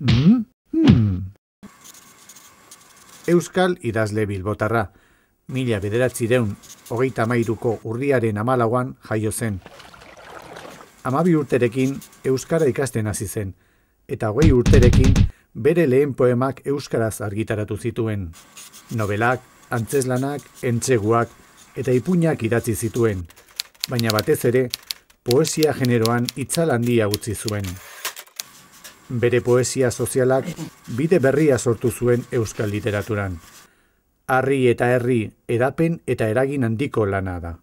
Mm-hmm. Euskal idazle bilbotarra. Mila bederatzi deun, hogeita mairuko urriaren amalauan jaio zen. Amabi urterekin Euskara ikasten hasi zen, eta hogei urterekin bere lehen poemak Euskaraz argitaratu zituen. Nobelak, antzeslanak, entzeguak eta ipuñak idatzi zituen, baina batez ere poesia generoan itzal handia utzi zuen bere poesia sozialak bide berria sortu zuen euskal literaturan. Harri eta herri, edapen eta eragin handiko lana da.